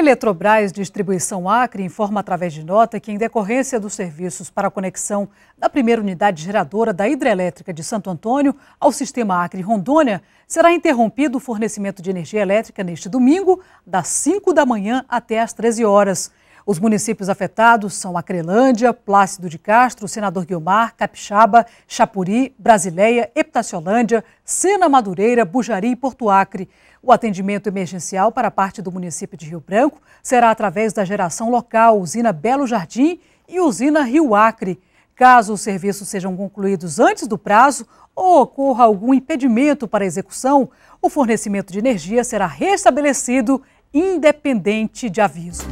Eletrobras Distribuição Acre informa através de nota que, em decorrência dos serviços para a conexão da primeira unidade geradora da hidrelétrica de Santo Antônio ao sistema Acre Rondônia, será interrompido o fornecimento de energia elétrica neste domingo, das 5 da manhã até às 13 horas. Os municípios afetados são Acrelândia, Plácido de Castro, Senador Guilmar, Capixaba, Chapuri, Brasileia, Epitaciolândia, Sena Madureira, Bujari e Porto Acre. O atendimento emergencial para parte do município de Rio Branco será através da geração local Usina Belo Jardim e Usina Rio Acre. Caso os serviços sejam concluídos antes do prazo ou ocorra algum impedimento para a execução, o fornecimento de energia será restabelecido independente de aviso.